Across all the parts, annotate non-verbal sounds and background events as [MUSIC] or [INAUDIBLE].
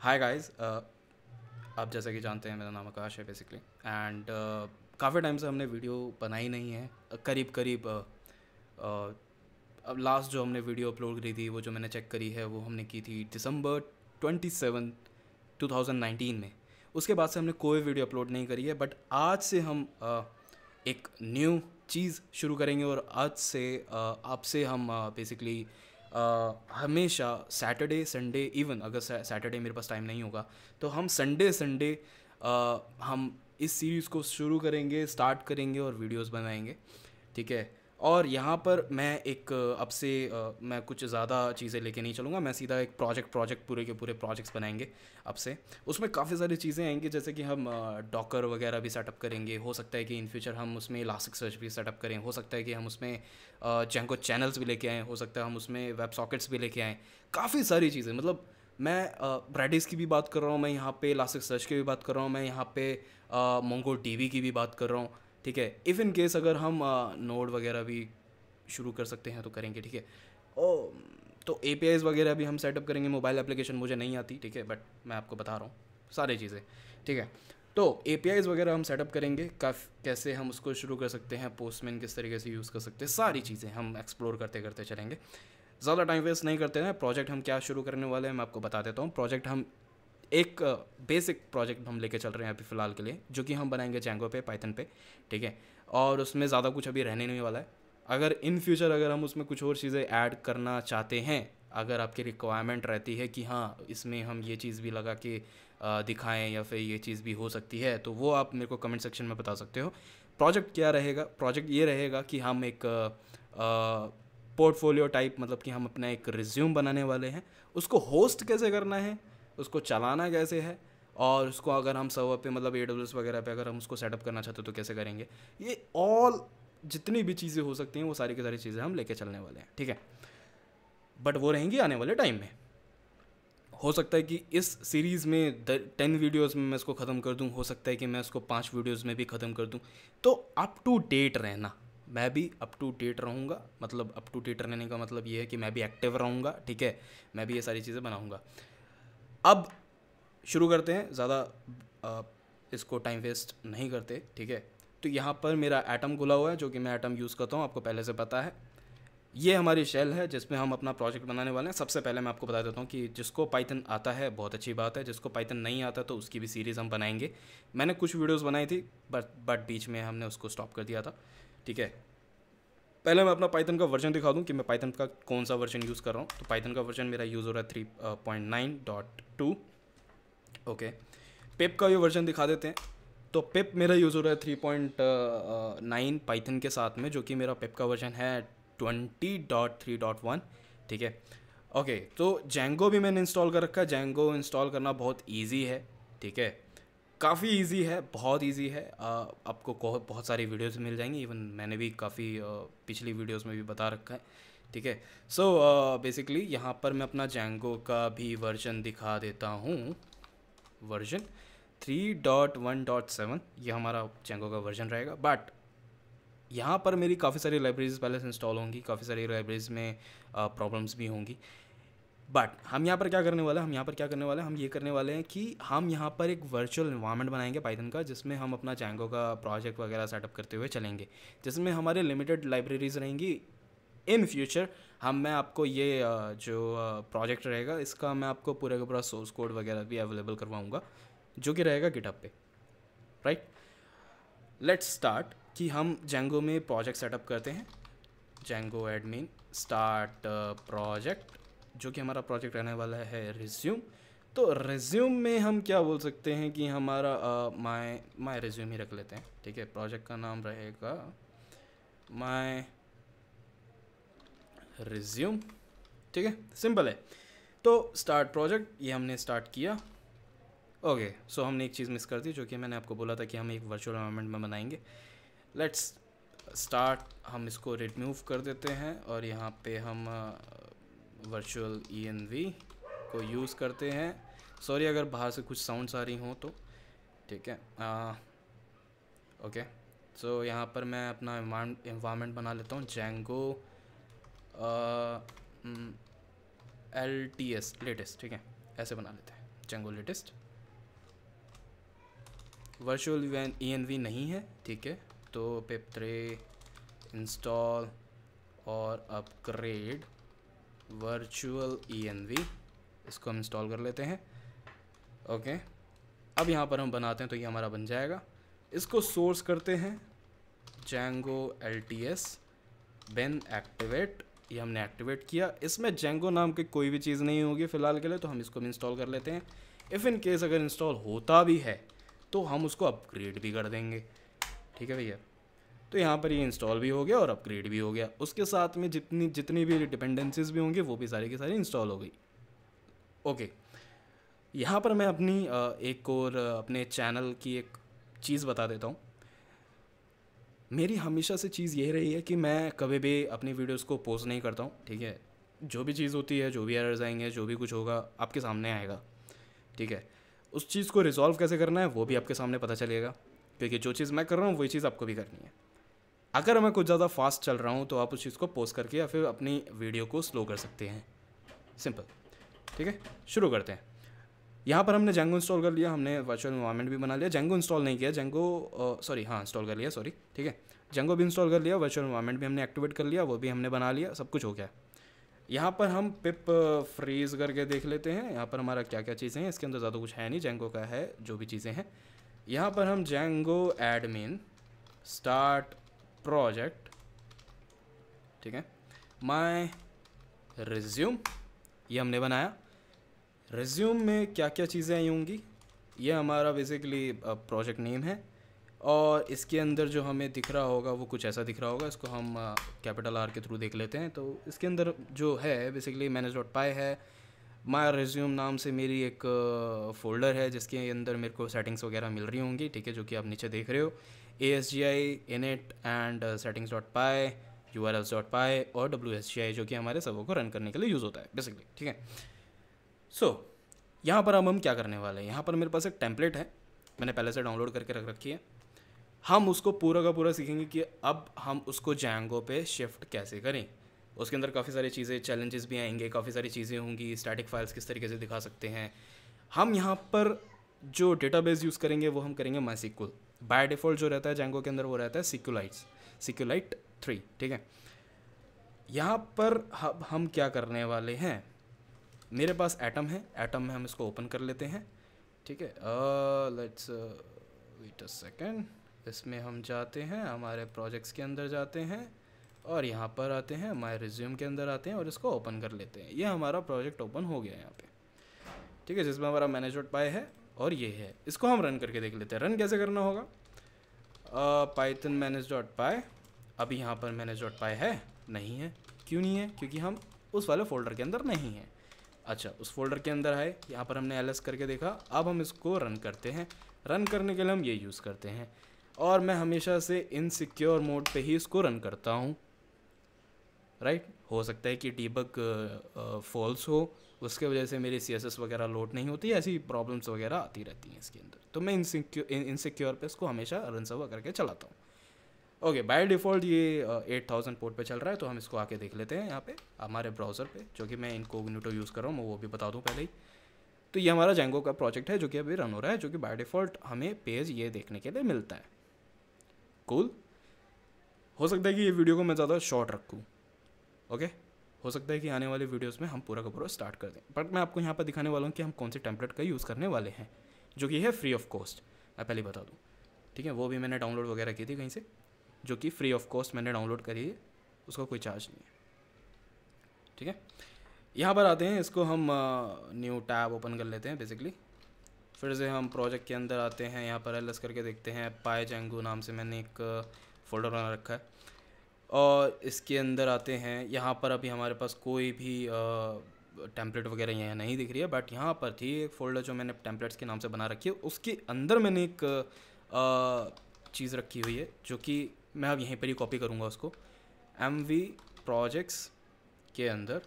Hi guys आप जैसा कि जानते हैं मेरा नाम आकाश है बेसिकली एंड uh, काफ़ी टाइम से हमने वीडियो बनाई नहीं है uh, करीब करीब uh, uh, अब लास्ट जो हमने वीडियो अपलोड करी थी वो जो मैंने चेक करी है वो हमने की थी December twenty seven two thousand nineteen में उसके बाद से हमने कोई वीडियो अपलोड नहीं करी है बट आज से हम एक न्यू चीज़ शुरू करेंगे और आज से आपसे हम बेसिकली हमेशा सैटरडे संडे इवन अगर सैटरडे मेरे पास टाइम नहीं होगा तो हम संडे संडे हम इस सीरीज़ को शुरू करेंगे स्टार्ट करेंगे और वीडियोस बनाएंगे ठीक है और यहाँ पर मैं एक अब से मैं कुछ ज़्यादा चीज़ें लेके नहीं चलूँगा मैं सीधा एक प्रोजेक्ट प्रोजेक्ट पूरे के पूरे प्रोजेक्ट्स बनाएंगे अब से उसमें काफ़ी सारी चीज़ें आएंगी जैसे कि हम डॉकर वगैरह भी सेटअप करेंगे हो सकता है कि इन फ्यूचर हम उसमें इलास्टिक सर्च भी सेटअप करें हो सकता है कि हम उसमें चैंको चैनल्स भी लेके आएँ हो सकता है हम उसमें वेब सॉकेट्स भी लेके आएँ काफ़ी सारी चीज़ें मतलब मैं ब्राइडिस की भी बात कर रहा हूँ मैं यहाँ पे इलास्टिक सर्च की भी बात कर रहा हूँ मैं यहाँ पे मोंगो टी की भी बात कर रहा हूँ ठीक है इफ़ इन केस अगर हम नोड वगैरह भी शुरू कर सकते हैं तो करेंगे ठीक है ओ तो ए वगैरह भी हम सेटअप करेंगे मोबाइल एप्लीकेशन मुझे नहीं आती ठीक है बट मैं आपको बता रहा हूँ सारी चीज़ें ठीक है तो ए वगैरह हम सेटअप करेंगे कफ कैसे हम उसको शुरू कर सकते हैं पोस्टमैन किस तरीके से यूज़ कर सकते हैं सारी चीज़ें हम एक्सप्लोर करते करते चलेंगे ज़्यादा टाइम वेस्ट नहीं करते हैं प्रोजेक्ट हम क्या शुरू करने वाले हैं मैं आपको बता देता हूँ प्रोजेक्ट हम एक बेसिक प्रोजेक्ट हम लेके चल रहे हैं अभी फ़िलहाल के लिए जो कि हम बनाएंगे जेंगो पे पाइथन पे ठीक है और उसमें ज़्यादा कुछ अभी रहने नहीं वाला है अगर इन फ्यूचर अगर हम उसमें कुछ और चीज़ें ऐड करना चाहते हैं अगर आपकी रिक्वायरमेंट रहती है कि हाँ इसमें हम ये चीज़ भी लगा के दिखाएं या फिर ये चीज़ भी हो सकती है तो वो आप मेरे को कमेंट सेक्शन में बता सकते हो प्रोजेक्ट क्या रहेगा प्रोजेक्ट ये रहेगा कि हम एक पोर्टफोलियो टाइप मतलब कि हम अपना एक रिज्यूम बनाने वाले हैं उसको होस्ट कैसे करना है उसको चलाना कैसे है और उसको अगर हम सर्वर पे मतलब ए वगैरह पे अगर हम उसको सेटअप करना चाहते तो कैसे करेंगे ये ऑल जितनी भी चीज़ें हो सकती हैं वो सारी की सारी चीज़ें हम लेके चलने वाले हैं ठीक है बट वो रहेंगी आने वाले टाइम में हो सकता है कि इस सीरीज़ में टेन वीडियोस में मैं इसको ख़त्म कर दूं हो सकता है कि मैं इसको पाँच वीडियोस में भी ख़त्म कर दूं तो अप टू डेट रहना मैं भी अप टू डेट रहूँगा मतलब अप टू डेट रहने का मतलब ये है कि मैं भी एक्टिव रहूँगा ठीक है मैं भी ये सारी चीज़ें बनाऊँगा अब शुरू करते हैं ज़्यादा इसको टाइम वेस्ट नहीं करते ठीक है तो यहाँ पर मेरा एटम खुला हुआ है जो कि मैं एटम यूज़ करता हूँ आपको पहले से पता है ये हमारी शेल है जिसमें हम अपना प्रोजेक्ट बनाने वाले हैं सबसे पहले मैं आपको बता देता हूँ कि जिसको पाइथन आता है बहुत अच्छी बात है जिसको पाइथन नहीं आता तो उसकी भी सीरीज़ हम बनाएंगे मैंने कुछ वीडियोस बनाई थी बट बट बीच में हमने उसको स्टॉप कर दिया था ठीक है पहले मैं अपना पाइथन का वर्जन दिखा दूँ कि मैं पाइथन का कौन सा वर्जन यूज़ कर रहा हूँ तो पाइथन का वर्जन मेरा यूज़ हो रहा है three point nine dot two okay pip का ये वर्जन दिखा देते हैं तो पिप मेरा यूज़ हो रहा है थ्री पॉइंट नाइन पाइथन के साथ में जो कि मेरा पिप का वर्जन है twenty dot three dot one ठीक है ओके तो जेंगो भी मैंने इंस्टॉल कर रखा है जेंगो इंस्टॉल करना बहुत ईजी है ठीक है काफ़ी इजी है बहुत इजी है आ, आपको बहुत सारी वीडियोस मिल जाएंगी इवन मैंने भी काफ़ी पिछली वीडियोस में भी बता रखा है ठीक है सो बेसिकली यहाँ पर मैं अपना जेंगो का भी वर्जन दिखा देता हूँ वर्जन 3.1.7 ये हमारा जेंगो का वर्जन रहेगा बट यहाँ पर मेरी काफ़ी सारी लाइब्रेरीज पहले से इंस्टॉल होंगी काफ़ी सारी लाइब्रेरीज में प्रॉब्लम्स भी होंगी बट हम यहाँ पर क्या करने वाले हैं हम यहाँ पर क्या करने वाले हैं हम ये करने वाले हैं कि हम यहाँ पर एक वर्चुअल इन्वायरमेंट बनाएंगे पाइथन का जिसमें हम अपना चैंगो का प्रोजेक्ट वगैरह सेटअप करते हुए चलेंगे जिसमें हमारे लिमिटेड लाइब्रेरीज रहेंगी इन फ्यूचर हम मैं आपको ये जो प्रोजेक्ट रहेगा इसका मैं आपको पूरा का पूरा सोर्स कोड वगैरह भी अवेलेबल करवाऊँगा जो कि रहेगा गिटअप पे राइट लेट्स स्टार्ट कि हम जेंगो में प्रोजेक्ट सेटअप करते हैं जेंगो एडमिन स्टार्ट प्रोजेक्ट जो कि हमारा प्रोजेक्ट रहने वाला है रिज्यूम तो रिज्यूम में हम क्या बोल सकते हैं कि हमारा माय माय रिज्यूम ही रख लेते हैं ठीक है प्रोजेक्ट का नाम रहेगा माय रिज्यूम ठीक है सिंपल है तो स्टार्ट प्रोजेक्ट ये हमने स्टार्ट किया ओके okay, सो so हमने एक चीज़ मिस कर दी जो कि मैंने आपको बोला था कि हम एक वर्चुअल एनवायरमेंट में बनाएंगे लेट्स स्टार्ट हम इसको रिमूव कर देते हैं और यहाँ पे हम वर्चुअल ई e को यूज़ करते हैं सॉरी अगर बाहर से कुछ साउंड्स आ रही हों तो ठीक है ओके सो यहाँ पर मैं अपना इन्वामेंट बना लेता हूँ Django L T S latest ठीक है ऐसे बना लेते हैं Django latest virtual E N V नहीं है ठीक है तो पेपत्रे इंस्टॉल और upgrade virtual E N V इसको हम इंस्टॉल कर लेते हैं ओके अब यहाँ पर हम बनाते हैं तो ये हमारा बन जाएगा इसको सोर्स करते हैं Django L T S bin activate ये हमने एक्टिवेट किया इसमें जेंगो नाम की कोई भी चीज़ नहीं होगी फ़िलहाल के लिए तो हम इसको भी इंस्टॉल कर लेते हैं इफ़ इन केस अगर इंस्टॉल होता भी है तो हम उसको अपग्रेड भी कर देंगे ठीक है भैया तो यहाँ पर ये इंस्टॉल भी हो गया और अपग्रेड भी हो गया उसके साथ में जितनी जितनी भी डिपेंडेंसीज भी होंगी वो भी सारी की सारी इंस्टॉल हो गई ओके यहाँ पर मैं अपनी एक और अपने चैनल की एक चीज़ बता देता हूँ मेरी हमेशा से चीज़ ये रही है कि मैं कभी भी अपनी वीडियोस को पोस्ट नहीं करता हूँ ठीक है जो भी चीज़ होती है जो भी एरर्स आएंगे जो भी कुछ होगा आपके सामने आएगा ठीक है उस चीज़ को रिजॉल्व कैसे करना है वो भी आपके सामने पता चलेगा क्योंकि जो चीज़ मैं कर रहा हूँ वही चीज़ आपको भी करनी है अगर मैं कुछ ज़्यादा फास्ट चल रहा हूँ तो आप उस चीज़ को पोस्ट करके या फिर अपनी वीडियो को स्लो कर सकते हैं सिंपल ठीक है शुरू करते हैं यहाँ पर हमने जेंगो इंस्टॉल कर लिया हमने वर्चुअल इन्वायरमेंट भी बना लिया जेंगो इंस्टॉल नहीं किया जेंगो सॉरी हाँ इंस्टॉल कर लिया सॉरी ठीक है जेंगो भी इंस्टॉल कर लिया वर्चुअल इन्वायरमेंट भी हमने एक्टिवेट कर लिया वो भी हमने बना लिया सब कुछ हो गया यहाँ पर हम पिप फ्रीज करके देख लेते हैं यहाँ पर हमारा क्या क्या चीज़ें हैं इसके अंदर ज़्यादा कुछ है नहीं जेंगो का है जो भी चीज़ें हैं यहाँ पर हम जेंगो एडमिन स्टार्ट प्रोजेक्ट ठीक है माई रिज्यूम ये हमने बनाया रिज्यूम में क्या क्या चीज़ें आई होंगी ये हमारा बेसिकली प्रोजेक्ट नेम है और इसके अंदर जो हमें दिख रहा होगा वो कुछ ऐसा दिख रहा होगा इसको हम कैपिटल आर के थ्रू देख लेते हैं तो इसके अंदर जो है बेसिकली मैनेज डॉट पाए है माई रिज्यूम नाम से मेरी एक फ़ोल्डर है जिसके अंदर मेरे को सेटिंग्स वगैरह मिल रही होंगी ठीक है जो कि आप नीचे देख रहे हो ASGI, init and uh, settings.py, urls.py और WSGI जो कि हमारे सर्वर को रन करने के लिए यूज़ होता है बेसिकली ठीक है सो so, यहाँ पर अब हम क्या करने वाले हैं यहाँ पर मेरे पास एक टेम्पलेट है मैंने पहले से डाउनलोड करके रख रखी है हम उसको पूरा का पूरा सीखेंगे कि अब हम उसको जैंगो पे शिफ्ट कैसे करें उसके अंदर काफ़ी सारी चीज़ें चैलेंजेस भी आएंगे काफ़ी सारी चीज़ें होंगी स्टैटिक फाइल्स किस तरीके से दिखा सकते हैं हम यहाँ पर जो डेटाबेस यूज़ करेंगे वो हम करेंगे माइसिक्वल बाय डिफ़ॉल्ट जो रहता है जेंगो के अंदर वो रहता है सिक्यूलाइट्स सिक्यूलाइट थ्री ठीक है यहाँ पर अब हम क्या करने वाले हैं मेरे पास एटम है एटम में हम इसको ओपन कर लेते हैं ठीक है लेट्स वेट अ सेकेंड इसमें हम जाते हैं हमारे प्रोजेक्ट्स के अंदर जाते हैं और यहाँ पर आते हैं हमारे रिज्यूम के अंदर आते हैं और इसको ओपन कर लेते हैं ये हमारा प्रोजेक्ट ओपन हो गया है यहाँ पे ठीक है जिसमें हमारा मैनेजमेंट पाए है और ये है इसको हम रन करके देख लेते हैं रन कैसे करना होगा पाइथन मैनेज डॉट पाए अभी यहाँ पर मैनेज डॉट पाए है नहीं है क्यों नहीं है क्योंकि हम उस वाले फोल्डर के अंदर नहीं हैं अच्छा उस फोल्डर के अंदर है यहाँ पर हमने एल करके देखा अब हम इसको रन करते हैं रन करने के लिए हम ये यूज़ करते हैं और मैं हमेशा से इन सिक्योर मोड पे ही इसको रन करता हूँ राइट right? हो सकता है कि डीबक फॉल्स हो उसके वजह से मेरी सी वगैरह लोड नहीं होती ऐसी प्रॉब्लम्स वगैरह आती रहती हैं इसके अंदर तो मैं इनसिक्योर इनसिक्योर पे इसको हमेशा रन सर्वर करके चलाता हूँ ओके बाय डिफ़ॉल्ट ये एट थाउजेंड पोर्ट पे चल रहा है तो हम इसको आके देख लेते हैं यहाँ पे हमारे ब्राउज़र पे जो कि मैं इनको न्यूटो यूज़ कर रहा हूँ मैं वो भी बता दूँ पहले ही तो ये हमारा जेंगो का प्रोजेक्ट है जो कि अभी रन हो रहा है जो कि बाय डिफ़ॉल्ट हमें पेज ये देखने के लिए मिलता है कूल cool? हो सकता है कि ये वीडियो को मैं ज़्यादा शॉर्ट रखूँ ओके okay? हो सकता है कि आने वाले वीडियोज़ में हम पूरा का पूरा स्टार्ट कर दें बट मैं आपको यहाँ पर दिखाने वाला हूँ कि हम कौन से टेम्पलेट का यूज़ करने वाले हैं जो कि है फ्री ऑफ कॉस्ट मैं पहले बता दूँ ठीक है वो भी मैंने डाउनलोड वगैरह की थी कहीं से जो कि फ्री ऑफ कॉस्ट मैंने डाउनलोड करी है उसका कोई चार्ज नहीं है ठीक है यहाँ पर आते हैं इसको हम न्यू टैब ओपन कर लेते हैं बेसिकली फिर से हम प्रोजेक्ट के अंदर आते हैं यहाँ पर एल करके देखते हैं पाए जेंगू नाम से मैंने एक फ़ोल्डर बना रखा है और इसके अंदर आते हैं यहाँ पर अभी हमारे पास कोई भी टेम्पलेट वगैरह यहाँ नहीं दिख रही है बट यहाँ पर थी एक फोल्डर जो मैंने टेम्पलेट्स के नाम से बना रखी है उसके अंदर मैंने एक आ, चीज़ रखी हुई है जो कि मैं अब यहीं पर ही कॉपी करूँगा उसको एम वी प्रोजेक्ट्स के अंदर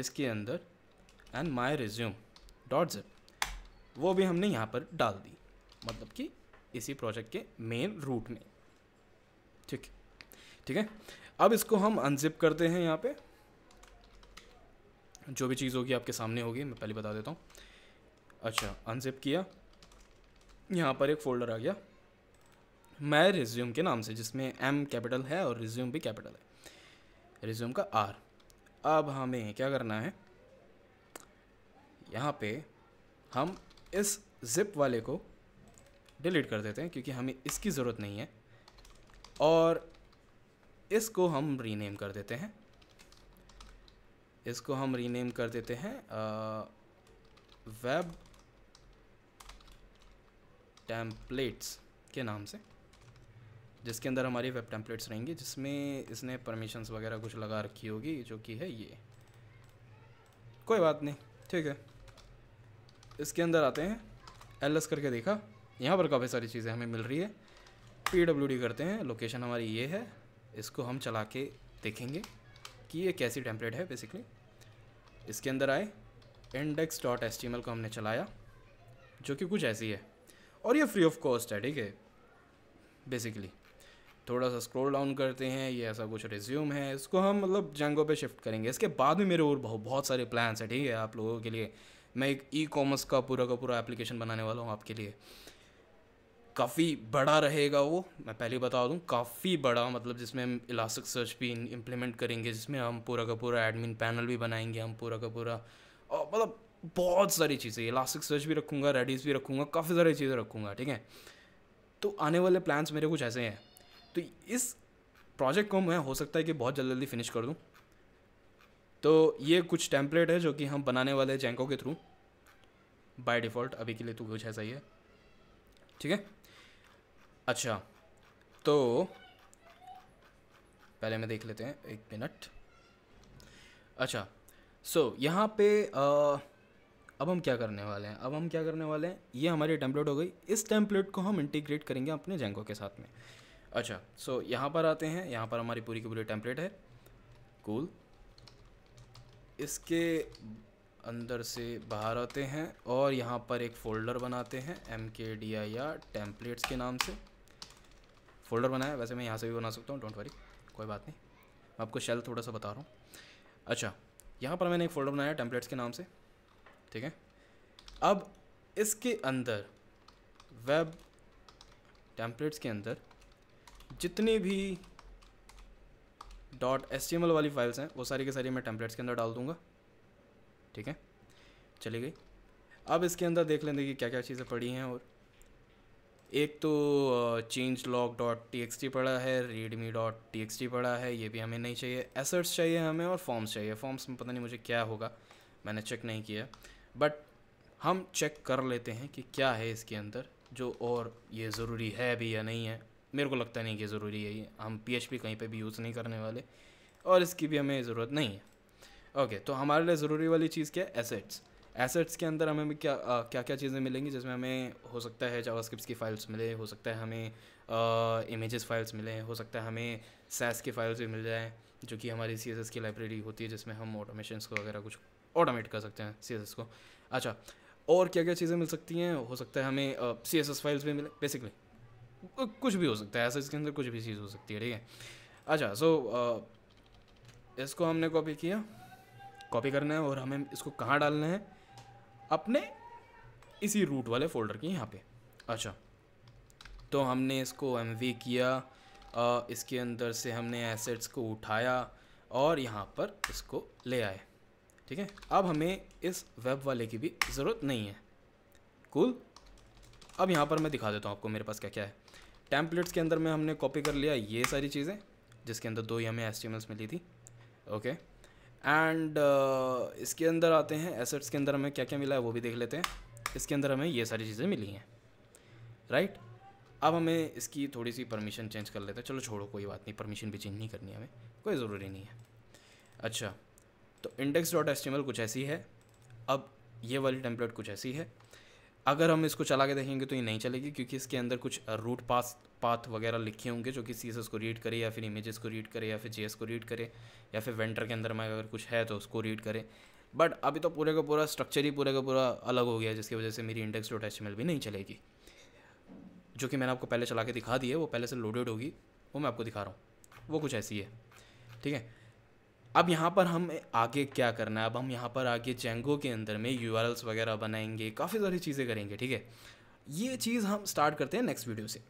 इसके अंदर and my resume dot zip वो भी हमने यहाँ पर डाल दी मतलब कि इसी प्रोजेक्ट के मेन रूट में ठीक है ठीक है अब इसको हम अनजिप करते हैं यहाँ पे जो भी चीज़ होगी आपके सामने होगी मैं पहले बता देता हूँ अच्छा अनजिप किया यहाँ पर एक फोल्डर आ गया मैं रिज्यूम के नाम से जिसमें एम कैपिटल है और रिज्यूम भी कैपिटल है रिज्यूम का आर अब हमें क्या करना है यहाँ पे हम इस जिप वाले को डिलीट कर देते हैं क्योंकि हमें इसकी ज़रूरत नहीं है और इसको हम रीनेम कर देते हैं इसको हम रीनेम कर देते हैं वेब टैम्पलेट्स के नाम से जिसके अंदर हमारी वेब टैम्पलेट्स रहेंगी जिसमें इसने परमिशंस वगैरह कुछ लगा रखी होगी जो कि है ये कोई बात नहीं ठीक है इसके अंदर आते हैं एल एस करके देखा यहाँ पर काफ़ी सारी चीज़ें हमें मिल रही है पी डब्ल्यू डी करते हैं लोकेशन हमारी ये है इसको हम चला के देखेंगे कि ये कैसी टेम्पलेट है बेसिकली इसके अंदर आए इंडेक्स डॉट एस को हमने चलाया जो कि कुछ ऐसी है और ये फ्री ऑफ कॉस्ट है ठीक है बेसिकली थोड़ा सा स्क्रॉल डाउन करते हैं ये ऐसा कुछ रिज्यूम है इसको हम मतलब जंगों पे शिफ्ट करेंगे इसके बाद भी मेरे और बहुत बहुत सारे प्लान्स हैं ठीक है आप लोगों के लिए मैं एक ई कॉमर्स का पूरा का पूरा एप्लीकेशन बनाने वाला हूँ आपके लिए काफ़ी बड़ा रहेगा वो मैं पहले बता दूं काफ़ी बड़ा मतलब जिसमें हम इलास्टिक सर्च भी इम्प्लीमेंट करेंगे जिसमें हम पूरा का पूरा एडमिन पैनल भी बनाएंगे हम पूरा का पूरा और मतलब बहुत सारी चीज़ें इलास्टिक सर्च भी रखूँगा रेडीज भी रखूँगा काफ़ी सारी चीज़ें रखूँगा ठीक है तो आने वाले प्लान्स मेरे कुछ ऐसे हैं तो इस प्रोजेक्ट को मैं हो सकता है कि बहुत जल्दी जल्दी फिनिश कर दूँ तो ये कुछ टेम्पलेट है जो कि हम बनाने वाले हैं जैंको के थ्रू बाय डिफ़ॉल्ट अभी के लिए तो कुछ ऐसा ही है ठीक है अच्छा तो पहले मैं देख लेते हैं एक मिनट अच्छा सो so, यहाँ पे आ, अब हम क्या करने वाले हैं अब हम क्या करने वाले हैं ये हमारी टेम्पलेट हो गई इस टेम्पलेट को हम इंटीग्रेट करेंगे अपने जेंगो के साथ में अच्छा सो so, यहाँ पर आते हैं यहाँ पर हमारी पूरी की पूरी टेम्पलेट है कूल cool. इसके अंदर से बाहर आते हैं और यहाँ पर एक फ़ोल्डर बनाते हैं एम के डी आई आर टेम्पलेट्स के नाम से फोल्डर बनाया वैसे मैं यहाँ से भी बना सकता हूँ डोंट वरी कोई बात नहीं मैं आपको शेल थोड़ा सा बता रहा हूँ अच्छा यहाँ पर मैंने एक फोल्डर बनाया टेम्पलेट्स के नाम से ठीक है अब इसके अंदर वेब टेम्पलेट्स के अंदर जितनी भी डॉट एस वाली फाइल्स हैं वो सारी के सारी मैं टेम्पलेट्स के अंदर डाल दूँगा ठीक है चली गई अब इसके अंदर देख लेंगे कि क्या क्या चीज़ें पड़ी हैं और एक तो change log dot T X T पड़ा है readme dot T X T पड़ा है ये भी हमें नहीं चाहिए एसर्ट्स चाहिए हमें और फॉर्म्स चाहिए फॉर्म्स में पता नहीं मुझे क्या होगा मैंने चेक नहीं किया बट हम चेक कर लेते हैं कि क्या है इसके अंदर जो और ये ज़रूरी है भी या नहीं है मेरे को लगता नहीं कि ज़रूरी है ये हम पी एच पी कहीं पर भी यूज़ नहीं करने वाले और इसकी भी हमें ज़रूरत नहीं है ओके तो हमारे लिए ज़रूरी वाली चीज़ क्या है एसेट्स एसेट्स के अंदर हमें क्या आ, क्या क्या चीज़ें मिलेंगी जिसमें हमें हो सकता है जावास्क्रिप्ट की फ़ाइल्स मिले हो सकता है हमें इमेजेस फ़ाइल्स मिले हो सकता है हमें सैस की फ़ाइल्स भी मिल जाएँ जो कि हमारी सी की लाइब्रेरी होती है जिसमें हम ऑटोमेशन को वगैरह कुछ ऑटोमेट कर सकते हैं सी को अच्छा और क्या क्या चीज़ें मिल सकती हैं हो सकता है हमें सी एस एस फाइल्स भी मिले बेसिकली कुछ भी हो सकता है ऐसा के अंदर कुछ भी चीज़ हो सकती है ठीक है अच्छा सो इसको हमने कॉपी किया कॉपी करना है और हमें इसको कहाँ डालना है अपने इसी रूट वाले फ़ोल्डर के यहाँ पे अच्छा तो हमने इसको एम किया आ, इसके अंदर से हमने एसेट्स को उठाया और यहाँ पर इसको ले आए ठीक है अब हमें इस वेब वाले की भी ज़रूरत नहीं है कूल अब यहाँ पर मैं दिखा देता हूँ आपको मेरे पास क्या क्या है टैंपलेट्स के अंदर में हमने कॉपी कर लिया ये सारी चीज़ें जिसके अंदर दो ही हमें एस मिली थी ओके एंड uh, इसके अंदर आते हैं एसेट्स के अंदर हमें क्या क्या मिला है वो भी देख लेते हैं इसके अंदर हमें ये सारी चीज़ें मिली हैं राइट right? अब हमें इसकी थोड़ी सी परमिशन चेंज कर लेते हैं चलो छोड़ो कोई बात नहीं परमिशन भी चेंज नहीं करनी हमें कोई ज़रूरी नहीं है अच्छा तो इंडेक्स डॉट एस्टिमल कुछ ऐसी है अब ये वाली टेम्पलेट कुछ ऐसी है अगर हम इसको चला के देखेंगे तो ये नहीं चलेगी क्योंकि इसके अंदर कुछ रूट पास पाथ वगैरह लिखे होंगे जो कि सी को रीड करे या फिर इमेजेस को रीड करे या फिर जे को रीड करे या फिर वेंटर के अंदर में अगर कुछ है तो उसको रीड करे बट अभी तो पूरे का पूरा स्ट्रक्चर ही पूरे का पूरा अलग हो गया जिसकी वजह से मेरी इंडेक्स डॉट एच भी नहीं चलेगी जो कि मैंने आपको पहले चला के दिखा दी है वो पहले से लोडेड होगी वो मैं आपको दिखा रहा हूँ वो कुछ ऐसी है ठीक है अब यहाँ पर हम आगे क्या करना है अब हम यहाँ पर आगे जेंगो के अंदर में यू वगैरह बनाएंगे काफ़ी सारी चीज़ें करेंगे ठीक है ये चीज़ हम स्टार्ट करते हैं नेक्स्ट वीडियो से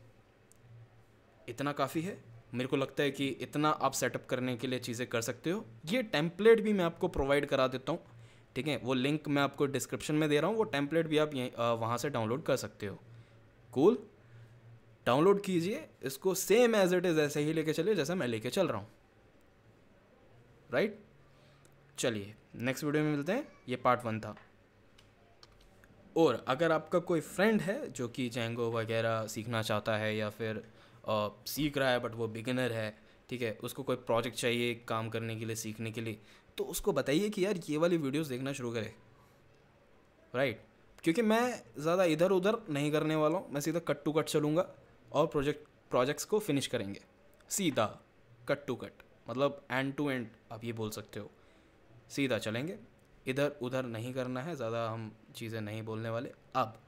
इतना काफ़ी है मेरे को लगता है कि इतना आप सेटअप करने के लिए चीज़ें कर सकते हो ये टेम्पलेट भी मैं आपको प्रोवाइड करा देता हूँ ठीक है वो लिंक मैं आपको डिस्क्रिप्शन में दे रहा हूँ वो टेम्पलेट भी आप यहीं वहाँ से डाउनलोड कर सकते हो कूल डाउनलोड कीजिए इसको सेम एज इट इज़ ऐसे ही लेके चलिए जैसा मैं लेके चल रहा हूँ राइट चलिए नेक्स्ट वीडियो में मिलते हैं ये पार्ट वन था और अगर आपका कोई फ्रेंड है जो कि जेंगो वगैरह सीखना चाहता है या फिर आ, सीख रहा है बट वो बिगिनर है ठीक है उसको कोई प्रोजेक्ट चाहिए काम करने के लिए सीखने के लिए तो उसको बताइए कि यार ये वाली वीडियोस देखना शुरू करे राइट क्योंकि मैं ज़्यादा इधर उधर नहीं करने वाला हूँ मैं सीधा कट टू कट चलूँगा और प्रोजेक्ट प्रोजेक्ट्स को फिनिश करेंगे सीधा कट टू कट मतलब एंड टू एंड आप ये बोल सकते हो सीधा चलेंगे इधर उधर नहीं करना है ज़्यादा हम चीज़ें नहीं बोलने वाले अब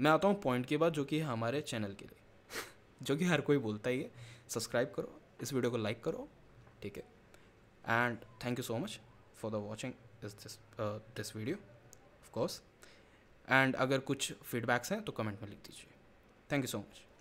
मैं आता हूँ पॉइंट के बाद जो कि हमारे चैनल के लिए [LAUGHS] जो कि हर कोई बोलता ही है सब्सक्राइब करो इस वीडियो को लाइक करो ठीक है and thank you so much for the watching this this video of course and अगर कुछ फीडबैक्स हैं तो कमेंट में लिख दीजिए थैंक यू सो मच